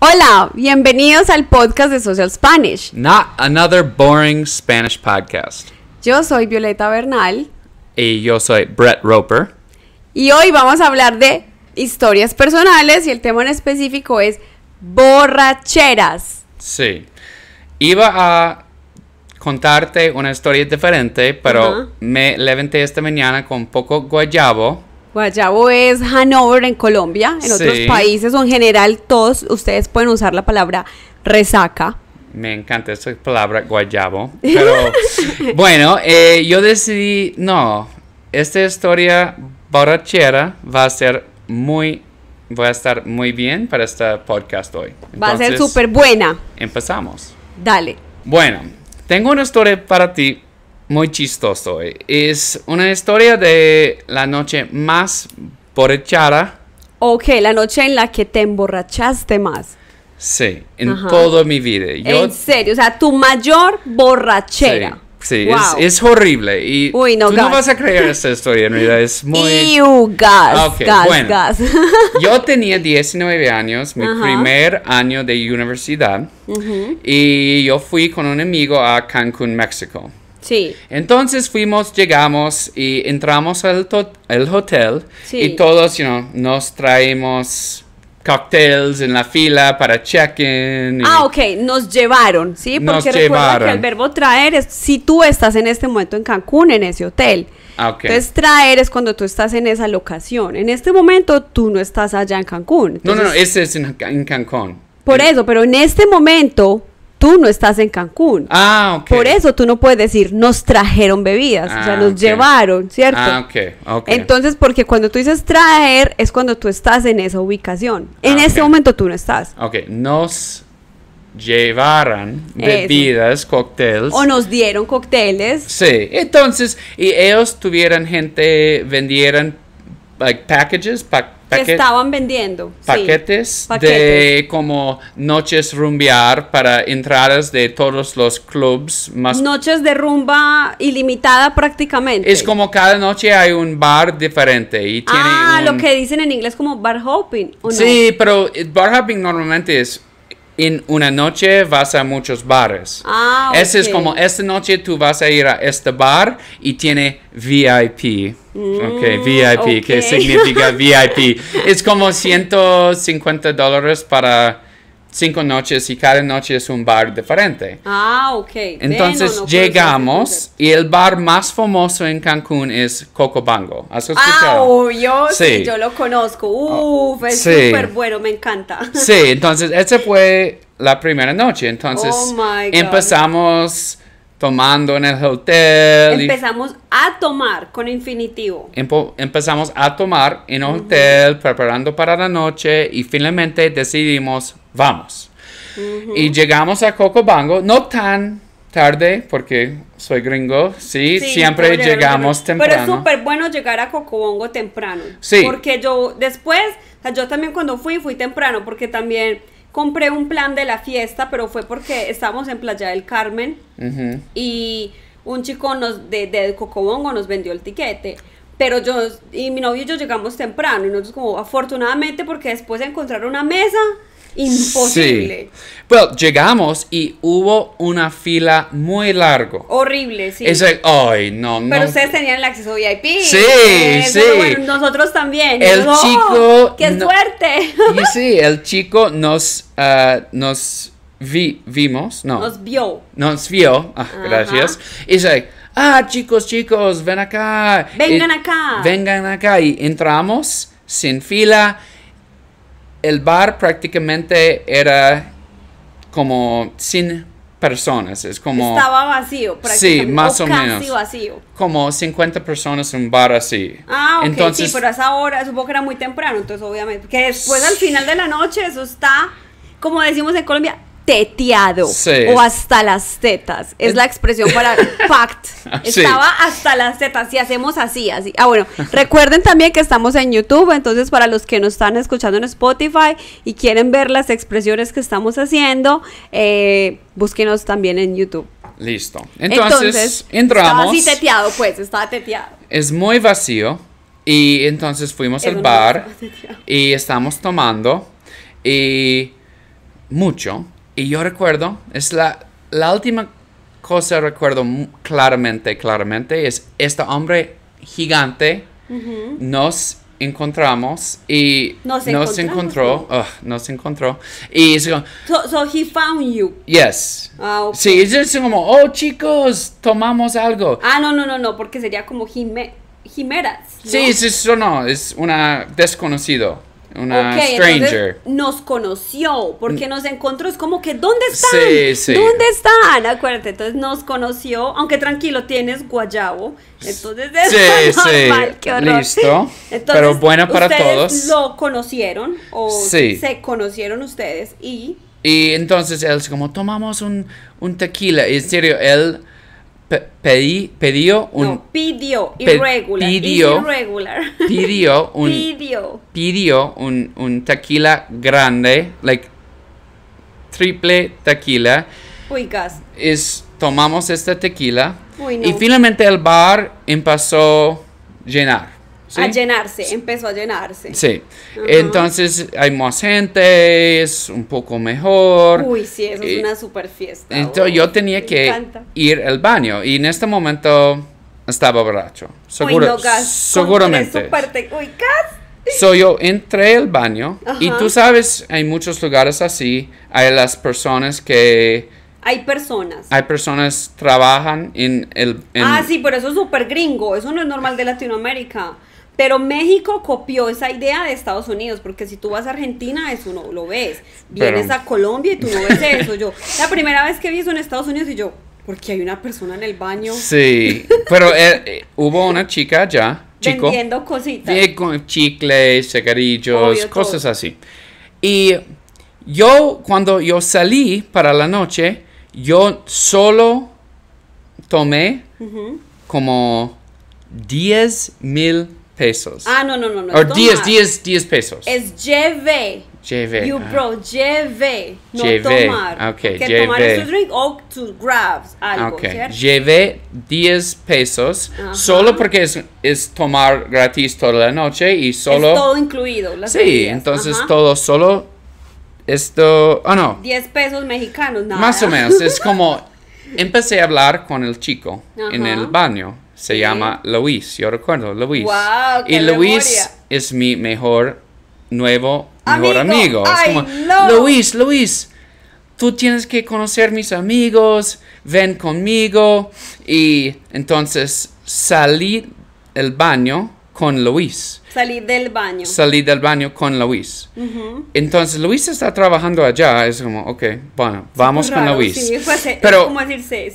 Hola, bienvenidos al podcast de Social Spanish. Not another boring Spanish podcast. Yo soy Violeta Bernal. Y yo soy Brett Roper. Y hoy vamos a hablar de historias personales y el tema en específico es borracheras. Sí. Iba a contarte una historia diferente, pero me levanté esta mañana con poco guayabo Guayabo es Hanover en Colombia, en otros países o en general todos ustedes pueden usar la palabra resaca. Me encanta esa palabra guayabo. Pero bueno, eh, yo decidí, no, esta historia borrachera va a ser muy, voy a estar muy bien para este podcast hoy. va a ser súper buena. Empezamos. Dale. Bueno, tengo una historia para ti muy chistoso. Eh. Es una historia de la noche más borrachada. Ok, la noche en la que te emborrachaste más. Sí, en todo mi vida. En serio, o sea, tu mayor borrachera. Sí. es, horrible. Y Uy, no, tú no vas a creer esta historia, en realidad. Es muy. gas, ah, gas, yo tenía 19 años, mi primer año de universidad. Y yo fui con un amigo a Cancún, México. Sí. Entonces fuimos, llegamos y entramos al el hotel y todos, you nos traemos cocktails en la fila para check-in. Ah, ok, nos llevaron, ¿sí? Porque nos llevaron. que el verbo traer es si tú estás en este momento en Cancún, en ese hotel. Ah, okay. Entonces traer es cuando tú estás en esa locación. En este momento tú no estás allá en Cancún. no, no, no, ese es en, en Cancún. Por eso, pero en este momento tú no estás en Cancún. Ah, ok. Por eso tú no puedes decir, nos trajeron bebidas, o sea, ah, nos llevaron, ¿cierto? Ah, okay. ok, Entonces, porque cuando tú dices traer, es cuando tú estás en esa ubicación. en ah, ese momento tú no estás. Ok, nos llevaron bebidas, cócteles. O nos dieron cócteles. Sí, entonces, y ellos tuvieran gente, vendieran like, packages, que estaban vendiendo. Paquetes, paquetes, de como noches rumbear para entradas de todos los clubs más. Noches de rumba ilimitada prácticamente. Es como cada noche hay un bar diferente y Ah, lo que dicen en inglés como bar hopping. Sí, pero eh, bar hopping normalmente es en una noche vas a muchos bares. Ah, Ese es como, esta noche tú vas a ir a este bar y tiene VIP. Mm, okay, ok, VIP, que significa VIP. es como 150 dólares para cinco noches y cada noche es un bar diferente. Ah, ok. Entonces llegamos y el bar más famoso en Cancún es Coco ¿Has Ah, yo, sí. yo lo conozco. Uf, es súper bueno, me encanta. Sí, entonces esa fue la primera noche. Entonces oh empezamos tomando en el hotel. Empezamos a tomar con infinitivo. empezamos a tomar en el hotel, preparando para la noche y finalmente decidimos vamos. Y llegamos a Cocobango, no tan tarde, porque soy gringo, sí, siempre llegamos temprano. Pero es súper bueno llegar a Cocobongo temprano. Sí. Porque yo después, yo también cuando fui, fui temprano, porque también compré un plan de la fiesta, pero fue porque estábamos en Playa del Carmen y un chico nos, de, de Cocobongo nos vendió el tiquete. Pero yo y mi novio y yo llegamos temprano y nosotros como afortunadamente porque después de encontrar una mesa Imposible. Sí. Bueno, llegamos y hubo una fila muy largo. Horrible, sí. Es ay, no, no. Pero ustedes tenían el acceso VIP. Sí, sí. nosotros también. El oh, chico. ¡Qué suerte! Y sí, el chico nos, ah, nos vi, vimos, no. Nos vio. Nos vio, ah, gracias. Es dice, ah, chicos, chicos, ven acá. Vengan acá. Vengan acá. Y entramos sin fila el bar prácticamente era como sin personas, es como... Estaba vacío, prácticamente. Sí, más o, menos. vacío. Como 50 personas en un bar así. Ah, entonces, sí, pero a esa hora, supongo que era muy temprano, entonces obviamente, que después al final de la noche eso está, como decimos en Colombia, teteado o hasta las tetas. Es la expresión para fact. Estaba hasta las tetas. Si hacemos así, así. Ah, bueno, recuerden también que estamos en YouTube. Entonces, para los que nos están escuchando en Spotify y quieren ver las expresiones que estamos haciendo, eh, búsquenos también en YouTube. Listo. Entonces, entramos. Estaba así teteado, pues, estaba teteado. Es muy vacío. Y entonces fuimos al bar y estamos tomando y mucho. Y yo recuerdo, es la, la última cosa que recuerdo claramente, claramente, es este hombre gigante nos encontramos y nos, encontró, ah, nos encontró y so, so, he found you. Yes. Ah, sí, es como, "Oh, chicos, tomamos algo." Ah, no, no, no, no, porque sería como Jimeras. ¿no? Sí, sí eso no, es una desconocido. Una stranger. Nos conoció, porque mm. nos encontró. Es como que, ¿dónde están? Sí, sí. ¿Dónde están? Acuérdate, entonces nos conoció. Aunque tranquilo, tienes guayabo. Entonces es normal, qué horror. Listo. pero bueno para ustedes todos. Lo conocieron, o se conocieron ustedes y. Y entonces él, como tomamos un, un tequila. Y en serio, él pedí, pidió un... No, pidió, irregular, pidió, irregular. Pidió un... Pidió. pidió un, un, tequila grande, like triple tequila. Uy, Es, tomamos esta tequila. Y finalmente el bar empezó a llenar. A llenarse, empezó a llenarse. Sí. Entonces hay más gente, es un poco mejor. Uy, sí, eso es una super fiesta. Entonces yo tenía que ir al baño y en este momento estaba borracho. Seguro, Uy, no, seguramente. Uy, yo entré al baño y tú sabes, hay muchos lugares así, hay las personas que... Hay personas. Hay personas trabajan en el... ah, sí, pero eso es súper gringo, eso no es normal de Latinoamérica. Pero México copió esa idea de Estados Unidos, porque si tú vas a Argentina, eso no lo ves. Vienes a Colombia y tú no ves eso. Yo, la primera vez que vi eso en Estados Unidos y yo, porque hay una persona en el baño. Sí, pero eh, eh, hubo una chica ya chico. Vendiendo cositas. con chicles, cigarrillos, cosas así. Y yo, cuando yo salí para la noche, yo solo tomé como 10 mil pesos. Ah, no, no, no. no. O 10, 10, 10 pesos. Es lleve. You ah. lleve. No lleve. tomar. Ok, lleve. drink to grab algo, okay. 10 pesos solo porque es, es, tomar gratis toda la noche y solo... Es todo incluido. Las sí, entonces todo solo... Esto... Ah, oh, no. 10 pesos mexicanos, nada. Más o menos, es como... Empecé a hablar con el chico en el baño se llama Luis, yo recuerdo, Luis. y Luis es mi mejor, nuevo, mejor amigo. Ay, Luis, Luis, tú tienes que conocer mis amigos, ven conmigo. Y entonces salí del baño con Luis. Salí del baño. Salí del baño con Luis. Entonces Luis está trabajando allá, es como, ok, bueno, vamos con Luis. Pero ¿cómo como se,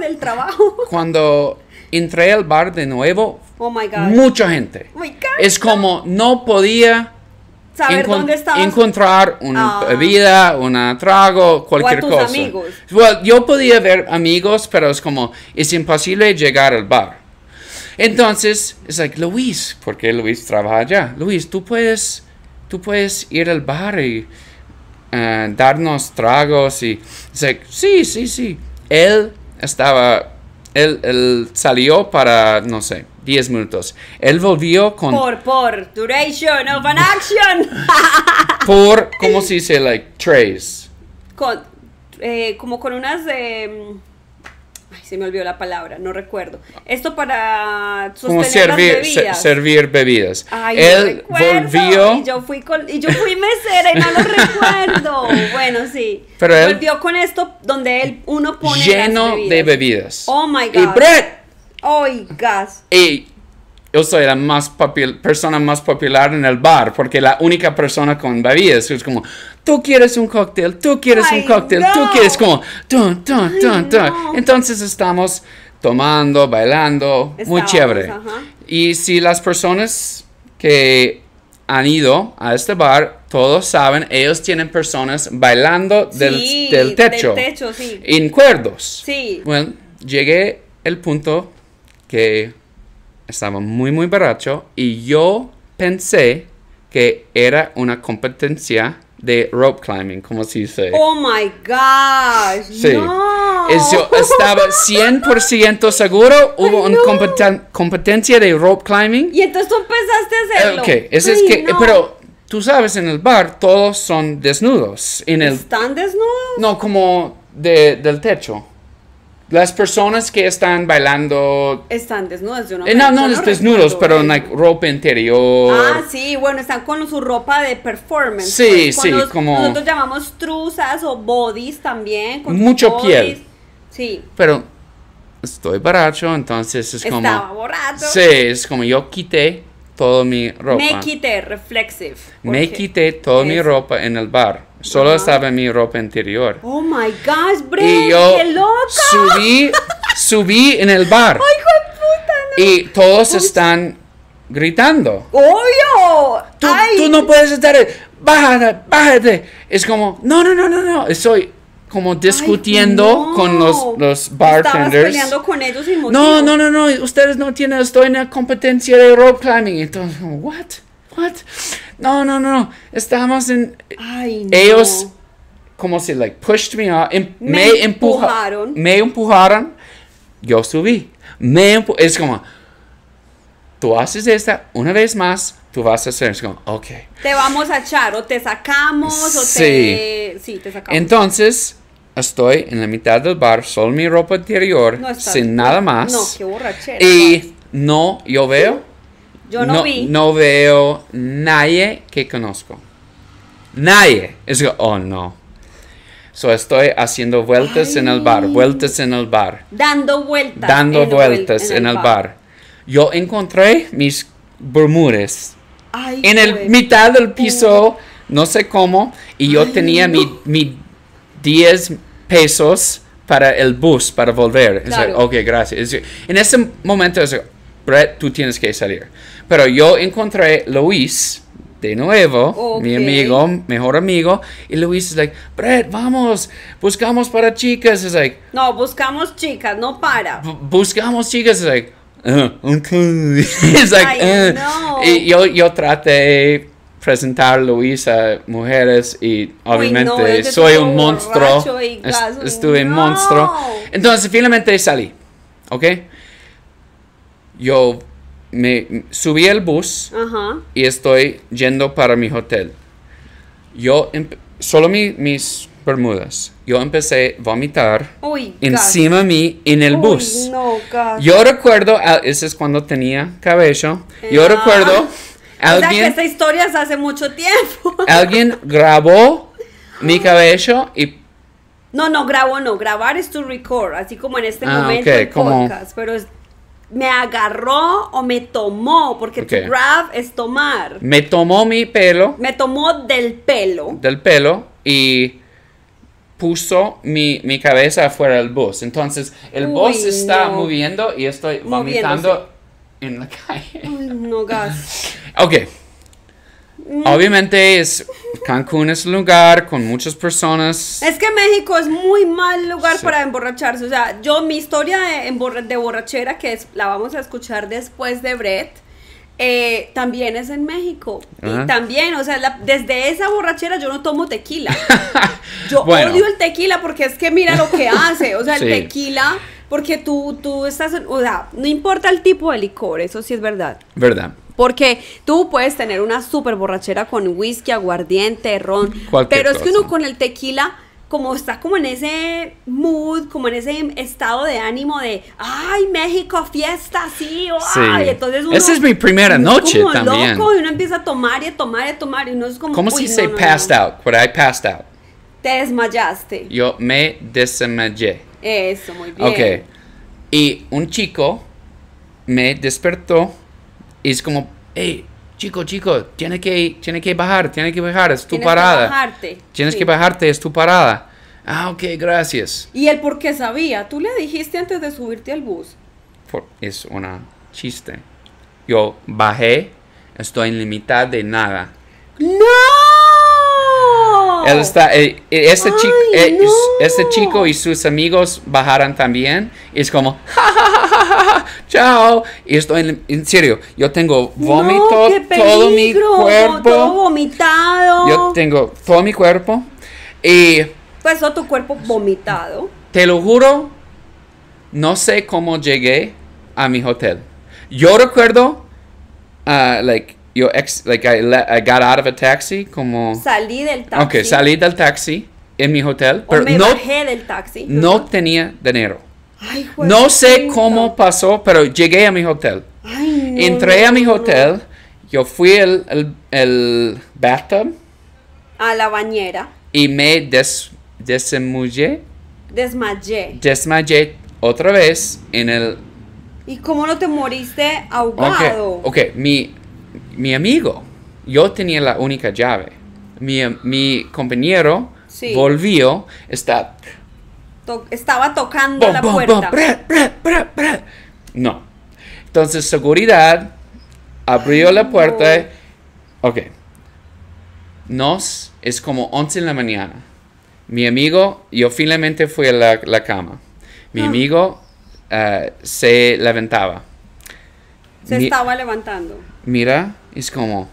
del trabajo. Cuando entré al bar de nuevo. Oh Mucha gente. Oh es como no podía encontrar una ah. bebida, un trago, cualquier cosa. yo podía ver amigos, pero es como es imposible llegar al bar. Entonces, es like Luis, porque Luis trabaja allá. Luis, tú puedes, tú puedes ir al bar y eh, darnos tragos y es like, sí, sí, sí. Él estaba él, salió para, no sé, 10 minutos. Él volvió con... Por, por, duration of an action. por, ¿cómo se dice? Like, trays. Eh, como con unas... de mm, Ay, se me olvidó la palabra, no recuerdo. Esto para sostener Como servir, las bebidas. servir bebidas. Ay, Él no volvió. Y yo, fui con, y yo fui mesera y no lo recuerdo. Bueno, sí. Pero él volvió con esto donde él uno pone lleno las bebidas. de bebidas. Oh my god. Y Brett! Oh, Y yo soy la más persona más popular en el bar, porque la única persona con bebidas es como, tú quieres un cóctel, tú quieres un cóctel, tú quieres como, entonces estamos tomando, bailando, muy chévere. Y si las personas que han ido a este bar, todos saben, ellos tienen personas bailando del, techo. Del techo sí. En cuerdos. Sí. Bueno, llegué el punto que estaba muy, muy borracho y yo pensé que era una competencia de rope climbing, como se dice. Oh my gosh. Sí. Yo estaba 100% seguro, hubo una competencia de rope climbing. Y entonces tú empezaste a hacerlo. Ok, es que, pero tú sabes, en el bar todos son desnudos. En el, ¿Están desnudos? No, como de, del techo. Las personas que están bailando. Están desnudas eh, No, no, no desnudos, pero en ropa interior. Ah, sí, bueno, están con su ropa de performance. Sí, pues, sí, como. Nosotros llamamos truzas o bodies también. Con mucho piel. Sí. Pero estoy borracho, entonces es como. Estaba borracho. Sí, es como yo quité toda mi ropa. Me quité, reflexive. Me quité toda mi ropa en el bar. Solo estaba en mi ropa interior. Oh my gosh, yo qué loca. Subí, subí en el bar. Ay, puta, Y todos están gritando. ¡Obvio! Tú, tú, no puedes estar. Bájate, bájate. Es como, no, no, no, no, no. Estoy como discutiendo con los, los bartenders. No, no, no, no. Ustedes no tienen. Estoy en la competencia de rope climbing. Entonces, ¿what? what? No, no, no, estamos en... Ay, Ellos, como si, like, pushed me, off, em, me, empujaron. me empujaron, yo subí. Me es como, tú haces esta una vez más, tú vas a hacer. Es como, ok. Te vamos a echar, o te sacamos, o te. Sí, te sacamos. Entonces, estoy en la mitad del bar, solo mi ropa interior, sin nada más. No, qué borrachera. Y no, yo veo. Yo no, vi. No veo nadie que conozco. Nadie. Es oh no. So estoy haciendo vueltas en el bar, vueltas en el bar. Dando vueltas. Dando vueltas en, el, bar. Yo encontré mis burmudes. en el pues. mitad del piso, no sé cómo, y yo tenía mis mi, 10 pesos para el bus, para volver. ok, gracias. en ese momento, Brett, tú tienes que salir. Pero yo encontré Luis, de nuevo, mi amigo, mejor amigo, y Luis es like, Brett, vamos, buscamos para chicas. no, buscamos chicas, no para. Buscamos chicas, es like, uh, like, uh. y yo, yo traté presentar Luis a mujeres y obviamente soy un monstruo. estuve un monstruo. Entonces finalmente salí, ¿ok? yo me subí al bus y estoy yendo para mi hotel. Yo, em, solo mis Bermudas. Yo empecé a vomitar encima de mí en el bus. yo recuerdo, ah, ese es cuando tenía cabello. yo ah. recuerdo. alguien, que esta historia es hace mucho tiempo. alguien grabó mi cabello y. No, no, grabó, no. Grabar es to record, así como en este ah, momento podcast. pero me agarró o me tomó, porque grab es tomar. Me tomó mi pelo. Me tomó del pelo. Del pelo y puso mi, cabeza fuera del bus. Entonces el bus está moviendo y estoy vomitando en la calle. no, gas. ok. Mm. Obviamente es Cancún es un lugar con muchas personas. Es que México es muy mal lugar para emborracharse. O sea, yo mi historia de, de borrachera, que es, la vamos a escuchar después de Brett, eh, también es en México. Y también, o sea, desde esa borrachera yo no tomo tequila. yo odio el tequila porque es que mira lo que hace. O sea, el tequila, porque tú, tú estás, o sea, no importa el tipo de licor, eso sí es verdad. Verdad. Porque tú puedes tener una super borrachera con whisky, aguardiente, ron, pero es que uno con el tequila como está como en ese mood, como en ese estado de ánimo de, ay, México, fiesta, sí, entonces uno, Esa es mi primera noche como también. Loco, y uno empieza a tomar y a tomar y a tomar y uno es como... ¿Cómo se dice passed out? What I passed out. Te desmayaste. Yo me desmayé. Eso, muy bien. Ok. Y un chico me despertó es como, hey, chico, chico, tiene que, tiene que bajar, tiene que bajar, es tu parada. Tienes que bajarte, es tu parada. Ah, ok, gracias. ¿Y el porque sabía? ¿Tú le dijiste antes de subirte al bus? es una chiste. Yo bajé, estoy en la mitad de nada. ¡No! está, este, chico, este chico y sus amigos bajaron también. Y es como, ja, ja, chao. Y estoy en, serio, yo tengo vómito todo mi cuerpo. vomitado. Yo tengo todo mi cuerpo. Y. Pues todo tu cuerpo vomitado. Te lo juro, no sé cómo llegué a mi hotel. Yo recuerdo, a ah, like, yo ex, like I, got out of a taxi como salí del taxi. Okay, salí del taxi en mi hotel, pero no bajé del taxi. No tenía dinero. no sé cómo pasó, pero llegué a mi hotel. Entré a mi hotel, yo fui el, el, bathtub. A la bañera. Y me des, desmayé, Desmayé. Desmayé otra vez en el... ¿Y cómo no te moriste ahogado? Ok, okay. mi mi amigo, yo tenía la única llave. Mi, compañero volvió, estaba tocando la puerta. no. Entonces, seguridad abrió la puerta. Ok. Nos es como 11 de la mañana. Mi amigo, yo finalmente fui a la, cama. Mi ah. amigo eh, se levantaba. Se estaba levantando. Mira, es como,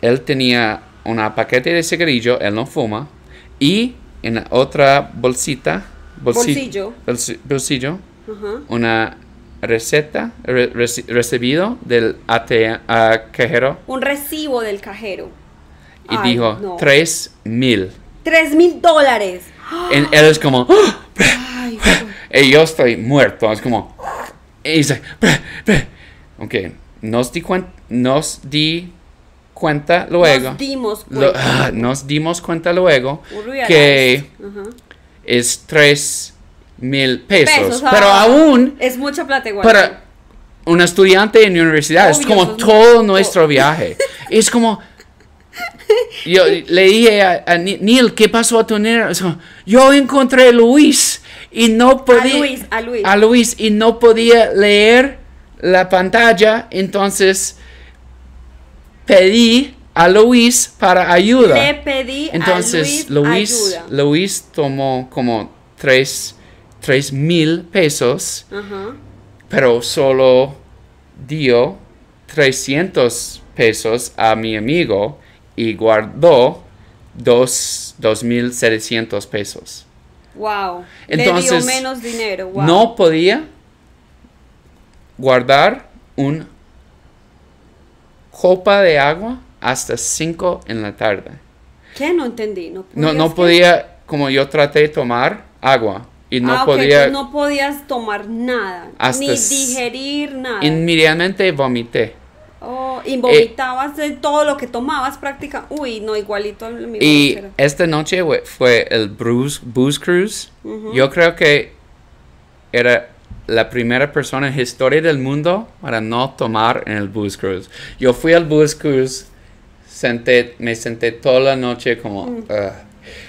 él tenía una paquete de cigarrillo, él no fuma, y en otra bolsita, bolsillo, bolsillo, una receta, recibido del ata ah, cajero. Un recibo del cajero. Y dijo, tres mil. Tres mil dólares. él es como, ah, yo estoy muerto, es como, y ok, nos di, cuenta, nos di cuenta luego. Nos dimos ah, cuenta. luego que es tres mil pesos. Ah. pero aún. Es mucha plata igual. Para un estudiante en universidad es como todo nuestro viaje. es como. Yo le dije a, Neil, ¿qué pasó a tu niño? Yo encontré a Luis y no podía. A Luis, a Luis. A Luis y no podía leer la pantalla, entonces pedí a Luis para ayuda. Le pedí entonces, a Luis, tomó como tres, mil pesos, pero solo dio 300 pesos a mi amigo y guardó dos, 2.700 pesos. Wow. Entonces, dinero. No podía guardar un copa de agua hasta 5 en la tarde. ¿Qué? No entendí. No, no, podía, como yo traté de tomar agua y no ah, podía... no podías tomar nada, ni digerir nada. Inmediatamente vomité. Oh, y eh, vomitabas de todo lo que tomabas práctica. Uy, no, igualito Y esta noche fue el Bruce, Booze Cruise. Yo creo que era la primera persona en la historia del mundo para no tomar en el bus cruise. Yo fui al bus cruise, senté, me senté toda la noche como... Mm. Ah.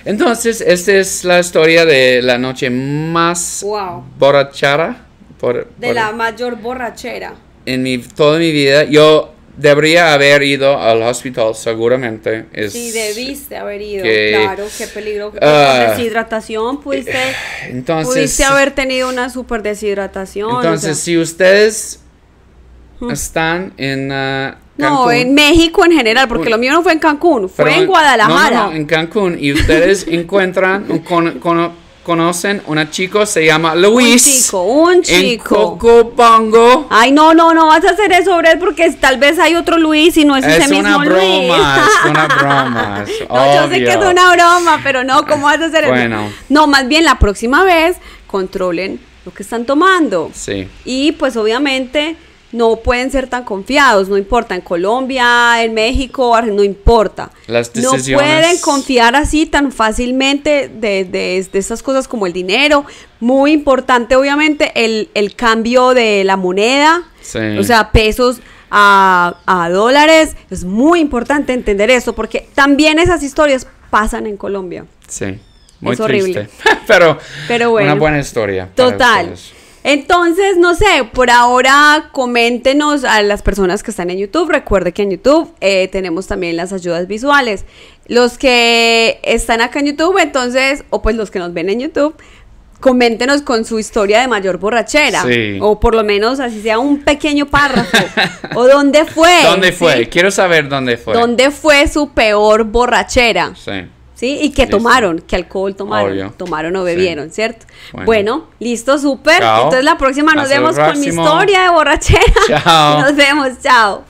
Entonces, esta es la historia de la noche más wow. borrachara. Por, de la mayor borrachera. En mi, toda mi vida. Yo Debería haber ido al hospital seguramente. sí, debiste haber ido. claro, qué peligro. Ah, deshidratación, pudiste, entonces, pudiste haber tenido una super deshidratación. Entonces, si ustedes están en ah, No, en México en general, porque lo mío no fue en Cancún, fue en Guadalajara. No, en Cancún. Y ustedes encuentran conocen una chico se llama Luis. Un chico, un chico. En Pongo. Ay, no, no, no vas a hacer eso, él porque tal vez hay otro Luis y no es, ese mismo Luis. Es una broma, es una broma. No, yo sé que es una broma, pero no, ¿cómo vas a hacer bueno. eso? No, más bien la próxima vez controlen lo que están tomando. Sí. Y pues obviamente no pueden ser tan confiados, no importa, en Colombia, en México, no importa. No pueden confiar así tan fácilmente de, esas cosas como el dinero. Muy importante, obviamente, el, cambio de la moneda, o sea, pesos a, dólares. Es muy importante entender eso, porque también esas historias pasan en Colombia. Sí. Muy horrible. Triste. pero, pero bueno, una buena historia. Total. Entonces, no sé, por ahora coméntenos a las personas que están en YouTube. Recuerde que en YouTube eh, tenemos también las ayudas visuales. Los que están acá en YouTube, entonces, o pues los que nos ven en YouTube, coméntenos con su historia de mayor borrachera. O por lo menos así sea un pequeño párrafo. o dónde fue. ¿Dónde fue? Quiero saber dónde fue. ¿Dónde fue su peor borrachera? Sí. Y que tomaron, que alcohol tomaron, tomaron o bebieron, ¿cierto? Bueno, listo, súper. Entonces la próxima nos vemos con mi historia de borrachera. Chao. Nos vemos, chao.